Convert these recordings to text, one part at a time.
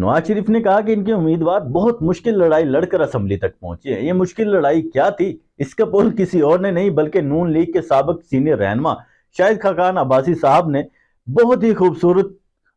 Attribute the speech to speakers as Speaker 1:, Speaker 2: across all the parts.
Speaker 1: नवाज शरीफ ने कहा कि इनके उम्मीदवार बहुत मुश्किल लड़ाई लड़कर असम्बली तक पहुंचे हैं ये मुश्किल लड़ाई क्या थी इसका पोल किसी और ने नहीं बल्कि नून लीग के सबक सीनियर रहनमा शाहिद खकान अब्बासी साहब ने बहुत ही खूबसूरत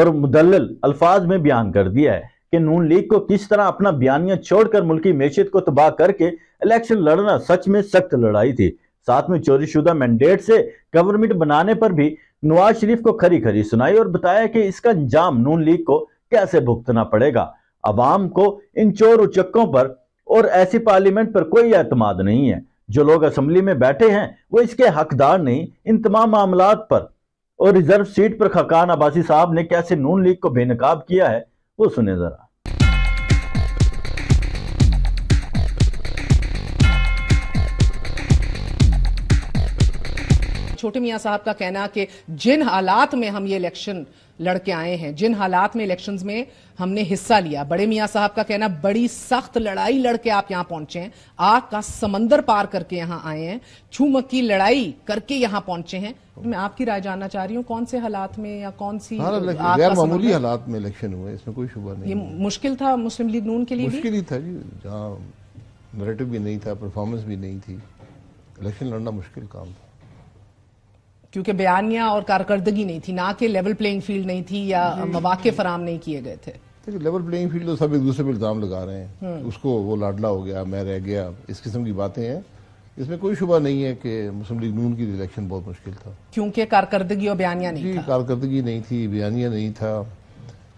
Speaker 1: और मुदल अल्फाज में बयान कर दिया है कि नून लीग को किस तरह अपना बयानियाँ छोड़कर मुल्की मैशियत को तबाह करके इलेक्शन लड़ना सच में सख्त लड़ाई थी साथ में चोरीशुदा मैंडेट से गवर्नमेंट बनाने पर भी नवाज शरीफ को खरी खरी सुनाई और बताया कि इसका अंजाम नून लीग को कैसे भुगतना पड़ेगा अवाम को इन चोर उचक्कों पर और ऐसी पार्लियामेंट पर कोई एतमाद नहीं है जो लोग असम्बली में बैठे हैं वो इसके हकदार नहीं इन तमाम मामला पर और रिजर्व सीट पर खकान अब्बासी साहब ने कैसे नून लीग को बेनकाब किया है वो सुने जरा
Speaker 2: छोटे मियाँ साहब का कहना कि जिन हालात में हम ये इलेक्शन लड़के आए हैं जिन हालात में इलेक्शंस में हमने हिस्सा लिया बड़े मियाँ साहब का कहना बड़ी सख्त लड़ाई लड़के आप यहाँ पहुंचे हैं आग का समंदर पार करके यहाँ आए हैं छूमक की लड़ाई करके यहाँ पहुंचे हैं तो मैं आपकी राय जानना चाह रही हूँ कौन से हालात में या कौन सी हाँ, गैर मामूली
Speaker 3: हालात में इलेक्शन हुए इसमें कोई शुभ नहीं ये
Speaker 2: मुश्किल था मुस्लिम लीग नून के लिए मुश्किल ही
Speaker 3: था जी जहाँ नरेटिव भी नहीं था परफॉर्मेंस भी नहीं थी इलेक्शन लड़ना मुश्किल काम था
Speaker 2: क्योंकि बयानियां और कारकर्दगी नहीं थी ना कि लेवल प्लेइंग फील्ड नहीं थी या मौाक़ फराम नहीं किए गए थे
Speaker 3: देखिए लेवल प्लेइंग फील्ड तो सब एक दूसरे पर इल्ज़ाम लगा रहे हैं हम्म। उसको वो लाडला हो गया मैं रह गया इस किस्म की बातें हैं इसमें कोई शुबा नहीं है कि मुस्लिम लीग नून की इलेक्शन बहुत मुश्किल था
Speaker 2: क्योंकि कारकर्दगी और बयानिया नहीं थी
Speaker 3: कारकर्दगी नहीं थी बयानिया नहीं था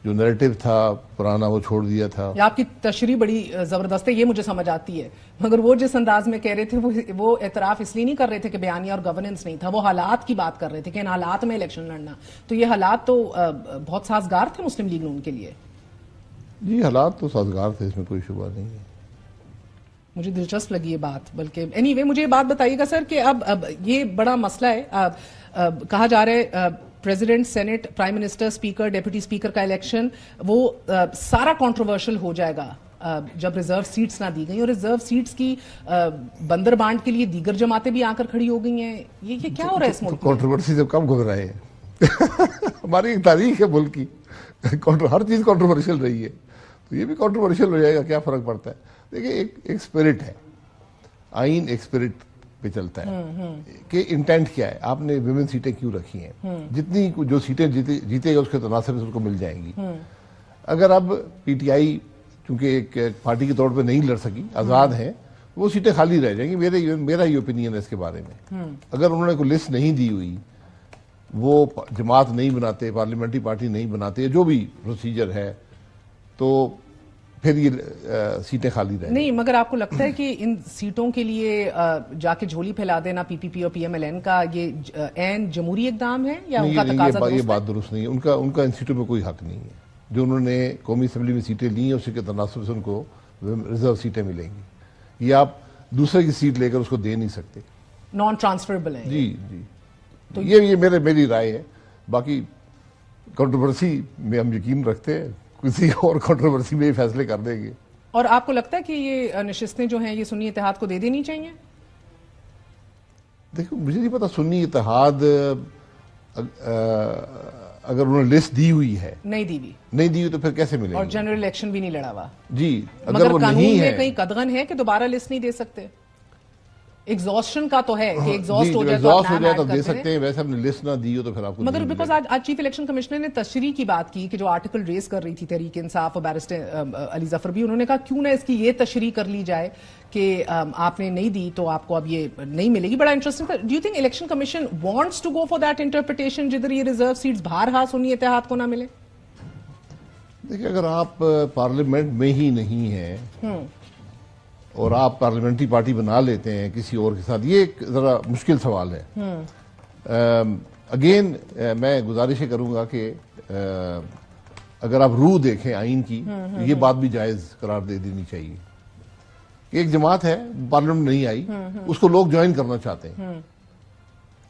Speaker 3: जो नैरेटिव था पुराना वो छोड़ दिया था
Speaker 2: आपकी तशरी बड़ी जबरदस्त है ये मुझे समझ आती है मगर वो जिस अंदाज में कह रहे थे वो वो एतराफ इसलिए नहीं कर रहे थे कि बयानी और गवर्नेंस नहीं था वो हालात की बात कर रहे थे कि इन हालात में इलेक्शन लड़ना तो ये हालात तो बहुत साजगार थे मुस्लिम लीग नून के लिए
Speaker 3: जी हालात तो साजगार थे इसमें कोई शुभ नहीं है
Speaker 2: मुझे दिलचस्प लगी ये बात बल्कि एनी anyway, मुझे ये बात बताइएगा सर कि अब अब ये बड़ा मसला है आ, आ, कहा जा रहा है president senate prime minister speaker deputy speaker का इलेक्शन वो uh, सारा कॉन्ट्रोवर्शियल हो जाएगा uh, जब रिजर्व सीट्स ना दी गई और रिजर्व सीट्स की uh, बंदर बांट के लिए दीगर जमातें भी आकर खड़ी हो गई हैं ये ये क्या हो रहा है इस तो मुल्क
Speaker 3: कंट्रोवर्सी जब कम घूम रहे हैं हमारी एक तारीख है मुल्क की हर चीज़ कंट्रोवर्शियल रही है तो ये भी कंट्रोवर्शियल हो जाएगा क्या फ़र्क पड़ता है देखिए एक एक स्पिरिट है आइन एक स्पिरिट पे चलता है हम्म, हम्म। कि इंटेंट क्या है आपने विमेन सीटें क्यों रखी हैं हम्म। जितनी जो सीटें जीते जीतेगा उसके तनासर में उनको मिल जाएंगी अगर अब पीटीआई चूंकि एक पार्टी के तौर पे नहीं लड़ सकी आज़ाद है वो सीटें खाली रह जाएंगी मेरे मेरा ही ओपिनियन है इसके बारे में अगर उन्होंने कोई लिस्ट नहीं दी हुई वो जमात नहीं बनाते पार्लियामेंट्री पार्टी नहीं बनाते जो भी प्रोसीजर है तो फिर ये सीटें खाली रहे नहीं
Speaker 2: मगर आपको लगता है कि इन सीटों के लिए जाके झोली फैला देना पीपीपी और पीएमएलएन का ये एन जमहूरी इकदाम है या उनका ये, ये, बा, ये
Speaker 3: बात दुरुस्त नहीं है उनका उनका इन सीटों में कोई हक नहीं है जो उन्होंने कौमी असम्बली में सीटें ली हैं उसी के तनासब से उनको रिजर्व सीटें मिलेंगी ये आप दूसरे की सीट लेकर उसको दे नहीं सकते
Speaker 2: नॉन ट्रांसफरेबल है जी जी तो ये ये
Speaker 3: मेरे मेरी राय है बाकी कंट्रोवर्सी में हम यकीन रखते हैं किसी और कंट्रोवर्सी में फैसले कर देंगे
Speaker 2: और आपको लगता है कि ये नशस्तें जो हैं ये सुन्नी इतिहाद को दे देनी चाहिए
Speaker 3: देखो मुझे नहीं पता सुन्नी इतिहाद अगर उन्होंने लिस्ट दी हुई है नहीं दी हुई नहीं दी हुई तो फिर कैसे मिलेगा और
Speaker 2: जनरल इलेक्शन भी नहीं लड़ा हुआ
Speaker 3: जी अगर मगर वो नहीं है कहीं
Speaker 2: कदगन है कि दोबारा लिस्ट नहीं दे सकते एग्जॉस्टन का तो है कि एग्जॉस्ट हाँ, हो जाए तो हो जाए तो दे सकते हैं
Speaker 3: वैसे हमने लिस्ट ना दी हो तो फिर आपको मगर बिकॉज आज
Speaker 2: आज चीफ इलेक्शन कमिश्नर ने तशरी की बात की कि जो आर्टिकल रेस कर रही थी तरीके इंसाफ और बैरिस्टर अली जफर भी उन्होंने कहा क्यों ना इसकी ये तशरी कर ली जाए कि आपने नहीं दी तो आपको अब ये नहीं मिलेगी बड़ा interesting do you think election commission wants to go for that interpretation जिधर ये रिजर्व सीट बाहर हाथ होनी एहतियात को ना मिले
Speaker 3: देखिए अगर आप पार्लियामेंट में ही नहीं है हम्म। और आप पार्लियामेंट्री पार्टी बना लेते हैं किसी और के साथ ये एक ज़रा मुश्किल सवाल है हम्म। अगेन मैं गुजारिश करूंगा कि अगर आप रू देखें आइन की तो ये बात भी जायज़ करार दे देनी चाहिए कि एक जमात है पार्लियामेंट नहीं आई उसको लोग ज्वाइन करना चाहते हैं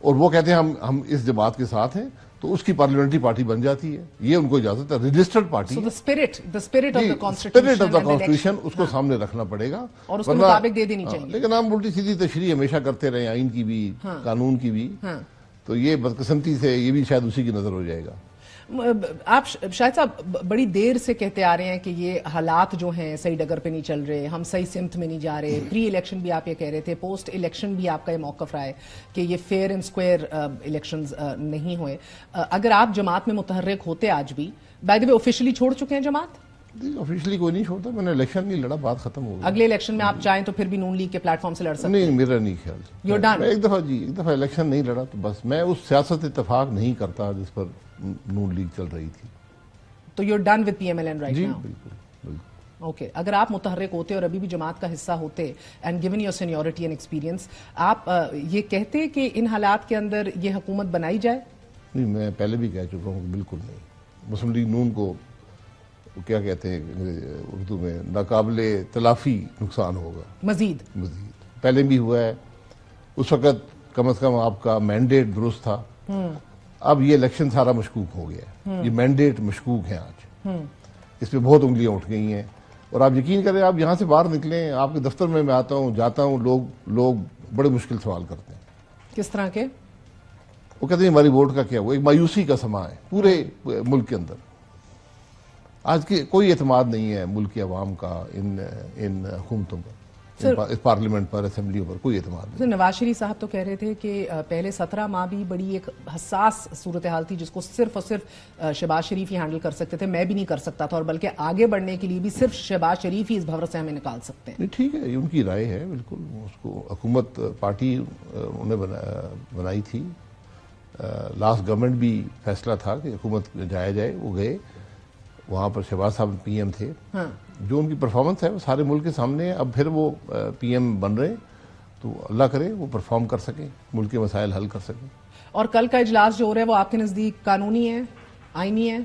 Speaker 3: और वो कहते हैं हम हम इस जमात के साथ हैं तो उसकी पार्लियामेंट्री पार्टी बन जाती है ये उनको इजाजत है registered party
Speaker 2: spirit of the constitution
Speaker 3: उसको हाँ। सामने रखना पड़ेगा और उसको दे देनी हाँ, चाहिए लेकिन हम उल्टी सीधी तशरी तो हमेशा करते रहे आइन की भी हाँ, कानून की भी हाँ, तो ये बदकसमती से ये भी शायद उसी की नजर हो जाएगा
Speaker 2: आप शायद साहब बड़ी देर से कहते आ रहे हैं कि ये हालात जो हैं सही डगर पे नहीं चल रहे हम सही सिमत में नहीं जा रहे प्री हम्म। इलेक्शन भी आप ये कह रहे थे पोस्ट इलेक्शन भी आपका ये मौकफ रहा है कि ये फेयर एंड स्क्वेयर इलेक्शन नहीं हुए अगर आप जमात में मुतहरक होते आज भी बाय द वे ऑफिशियली छोड़ चुके हैं जमात
Speaker 3: ऑफिशियली कोई नहीं छोड़ता मैंने इलेक्शन नहीं लड़ा बात खत्म हो गई
Speaker 2: अगले इलेक्शन में आप चाहें तो फिर भी नून लीग के प्लेटफॉर्म से लड़ सकते नहीं
Speaker 3: मेरा नहीं ख्याल यूर एक दफा जी एक दफा इलेक्शन नहीं लड़ा तो बस मैं उस सियासत इतफाक नहीं करता जिस पर नून लीग चल रही थी
Speaker 2: तो you're done with P M L N right जी बिल्कुल ओके okay. अगर आप मुतहरक होते और अभी भी जमात का हिस्सा होते and given your seniority and experience आप ये कहते कि इन हालात के अंदर ये हुकूमत बनाई जाए
Speaker 3: नहीं मैं पहले भी कह चुका हूँ बिल्कुल नहीं मुस्लिम लीग नून को वो क्या कहते हैं उर्दू में नाकबिल तलाफी नुकसान होगा मजीद मजीद पहले भी हुआ है उस वक़्त कम अज़ कम आपका मैंडेट दुरुस्त था हम्म। अब ये इलेक्शन सारा मशकूक हो गया है हम्म। ये मैंडेट मशकूक है आज हम्म। इसमें बहुत उंगलियां उठ गई हैं और आप यकीन करें आप यहाँ से बाहर निकलें आपके दफ्तर में मैं आता हूँ जाता हूँ लोग लोग बड़े मुश्किल सवाल करते हैं किस तरह के वो कहते हैं हमारी वोट का क्या वो एक मायूसी का समा है पूरे मुल्क के अंदर आज की कोई एतमाद नहीं है मुल्क की आवाम का इन इन हुकूमतों पर इस पार्लियामेंट पर असेंबलियों पर कोई एतमाद नहीं
Speaker 2: नवाज शरीफ साहब तो कह रहे थे कि पहले सत्रह माह भी बड़ी एक हसास सूरत हाल थी जिसको सिर्फ और सिर्फ शहबाज शरीफ ही हैंडल कर सकते थे मैं भी नहीं कर सकता था और बल्कि आगे बढ़ने के लिए भी सिर्फ शहबाज शरीफ ही इस भवर से हमें निकाल सकते
Speaker 3: हैं ठीक है उनकी राय है बिल्कुल उसको हुकूमत पार्टी उन्हें बनाई थी लास्ट गवर्नमेंट भी फैसला था कि हुकूमत जाया जाए वो गए वहाँ पर शहबाज साहब पी एम थे हाँ। जो उनकी परफॉर्मेंस है वो सारे मुल्क के सामने अब फिर वो पी एम बन रहे तो अल्लाह करे वो परफॉर्म कर सकें मुल्क के मसाइल हल कर सकें
Speaker 2: और कल का इजलास जो हो रहा है वो आपके नज़दीक कानूनी है आइनी है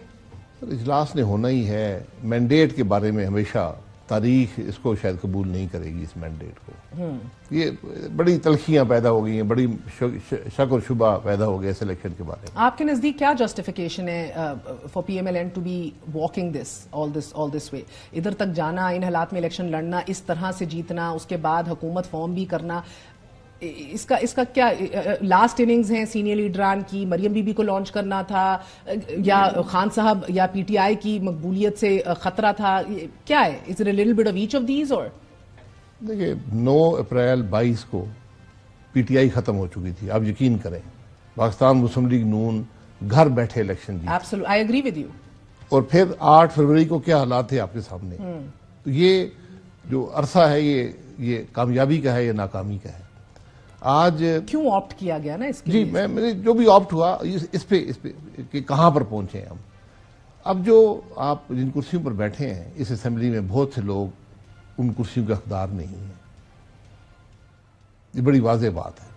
Speaker 3: सर इजलास ने होना ही है मैंडेट के बारे में हमेशा तारीख इसको शायद कबूल नहीं करेगी इस मैंडेट को हम्म। ये बड़ी तलखियां पैदा हो गई हैं बड़ी शक और शुबा पैदा हो गया इस इलेक्शन के बारे
Speaker 2: में आपके नज़दीक क्या जस्टिफिकेशन है for P M L N to be walking this all this all this way इधर तक जाना इन हालात में इलेक्शन लड़ना इस तरह से जीतना उसके बाद हुकूमत फॉर्म भी करना इसका इसका क्या लास्ट इनिंग्स हैं सीनियर लीडरान की मरियम बीबी को लॉन्च करना था या खान साहब या पीटीआई की मकबूलियत से खतरा था क्या है is it little bit of each of these और
Speaker 3: देखिए 9 अप्रैल 22 को पीटीआई खत्म हो चुकी थी आप यकीन करें पाकिस्तान मुस्लिम लीग नून घर बैठे election
Speaker 2: I agree with you
Speaker 3: और फिर 8 फरवरी को क्या हालात थे आपके सामने हम्म। तो ये जो अरसा है ये ये कामयाबी का है या नाकामी का है आज क्यों ऑप्ट किया गया ना इसके जी मैं मेरे जो भी ऑप्ट हुआ इस पे इस पे कि कहाँ पर पहुंचे हम अब जो आप जिन कुर्सियों पर बैठे हैं इस असेंबली में बहुत से लोग उन कुर्सियों के हकदार नहीं हैं ये बड़ी वाज बात है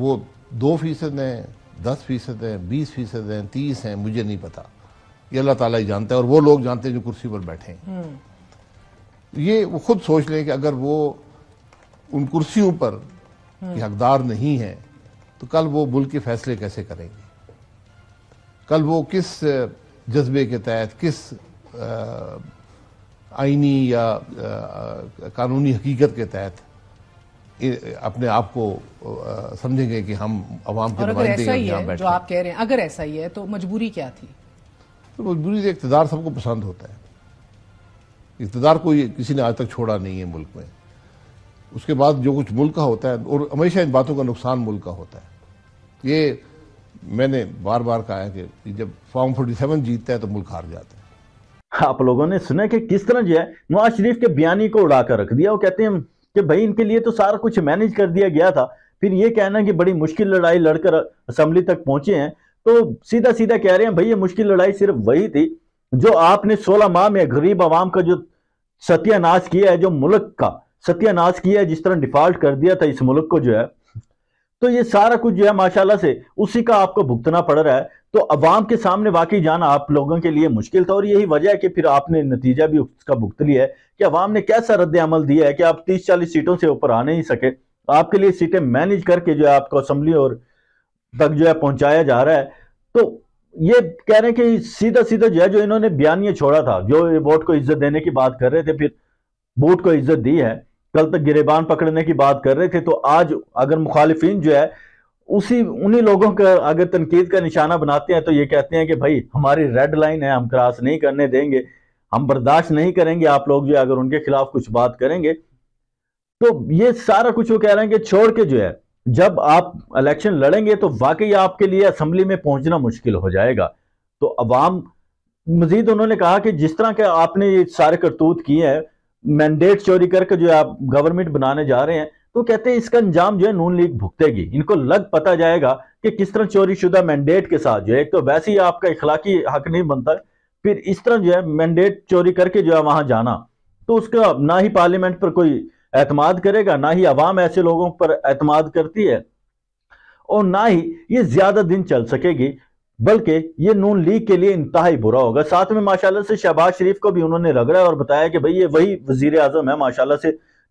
Speaker 3: वो दो फीसद हैं दस फीसद हैं बीस फीसद हैं तीस हैं मुझे नहीं पता ये अल्लाह ताला ही जानता है और वो लोग जानते हैं जो कुर्सी पर बैठे हैं
Speaker 2: हम्म।
Speaker 3: ये वो खुद सोच लें कि अगर वो उन कुर्सियों पर कि हकदार नहीं है तो कल वो मुल्क के फैसले कैसे करेंगे कल वो किस जज्बे के तहत किस आइनी या आ, कानूनी हकीकत के तहत अपने आप को समझेंगे कि हम आवाम के ही है जो आप
Speaker 2: कह रहे हैं अगर ऐसा ही है तो मजबूरी क्या थी
Speaker 3: तो मजबूरी से इकतदार सबको पसंद होता है इकतदार कोई किसी ने आज तक छोड़ा नहीं है मुल्क में उसके बाद जो कुछ मुल्क का होता है और हमेशा इन बातों का नुकसान मुल्क का होता है ये मैंने बार बार
Speaker 1: कहा है कि जब फॉर्म फोर्टी सेवन जीतता है तो मुल्क हार जाता है आप लोगों ने सुना कि किस तरह जो है नवाज शरीफ के बयानी को उड़ा कर रख दिया वो कहते हैं कि भाई इनके लिए तो सारा कुछ मैनेज कर दिया गया था फिर ये कहना कि बड़ी मुश्किल लड़ाई लड़कर असम्बली तक पहुंचे हैं तो सीधा सीधा कह रहे हैं भाई ये मुश्किल लड़ाई सिर्फ वही थी जो आपने सोलह माह में गरीब आवाम का जो सत्यानाश किया है जो मुल्क का सत्यानाश किया जिस तरह डिफॉल्ट कर दिया था इस मुल्क को जो है तो ये सारा कुछ जो है माशाल्लाह से उसी का आपको भुगतना पड़ रहा है तो अवाम के सामने वाकई जाना आप लोगों के लिए मुश्किल था और यही वजह है कि फिर आपने नतीजा भी उसका भुगत लिया है कि अवाम ने कैसा रद्द अमल दिया है कि आप तीस चालीस सीटों से ऊपर आ नहीं सके आपके लिए सीटें मैनेज करके जो है आपको असम्बली और तक जो है पहुंचाया जा रहा है तो ये कह रहे हैं कि सीधा सीधा जो है जो इन्होंने बयानिया छोड़ा था जो वोट को इज्जत देने की बात कर रहे थे फिर वोट को इज्जत दी है कल तक गिरेबान पकड़ने की बात कर रहे थे तो आज अगर मुखालिफिन जो है उसी उन्हीं लोगों का अगर तनकीद का निशाना बनाते हैं तो ये कहते हैं कि भाई हमारी रेड लाइन है हम क्रॉस नहीं करने देंगे हम बर्दाश्त नहीं करेंगे आप लोग जो है अगर उनके खिलाफ कुछ बात करेंगे तो ये सारा कुछ वो कह रहे हैं कि छोड़ के जो है जब आप इलेक्शन लड़ेंगे तो वाकई आपके लिए असम्बली में पहुंचना मुश्किल हो जाएगा तो अवाम मजीद उन्होंने कहा कि जिस तरह के आपने ये सारे करतूत किए हैं मैंडेट चोरी करके जो आप गवर्नमेंट बनाने जा रहे हैं तो कहते हैं इसका अंजाम जो है नून लीग भुगतेगी इनको लग पता जाएगा कि किस तरह चोरीशुदा मैंडेट के साथ जो है एक तो वैसे ही आपका इखलाकी हक नहीं बनता फिर इस तरह जो है मैंडेट चोरी करके जो है वहां जाना तो उसका ना ही पार्लियामेंट पर कोई एतमाद करेगा ना ही अवाम ऐसे लोगों पर एतमाद करती है और ना ही ये ज्यादा दिन चल सकेगी बल्कि ये नून लीग के लिए इंतहाई बुरा होगा साथ में माशाल्लाह से शहबाज शरीफ को भी उन्होंने रगड़ा और बताया कि भाई ये वही वजीर आजम है माशाल्लाह से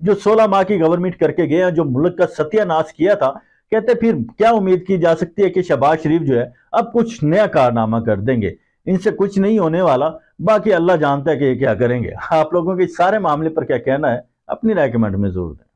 Speaker 1: जो 16 माह की गवर्नमेंट करके गए हैं जो मुल्क का सत्यानाश किया था कहते फिर क्या उम्मीद की जा सकती है कि शहबाज शरीफ जो है अब कुछ नया कारनामा कर देंगे इनसे कुछ नहीं होने वाला बाकी अल्लाह जानता है कि ये क्या करेंगे आप लोगों के सारे मामले पर क्या कहना है अपनी राय कमेंट में जरूर दें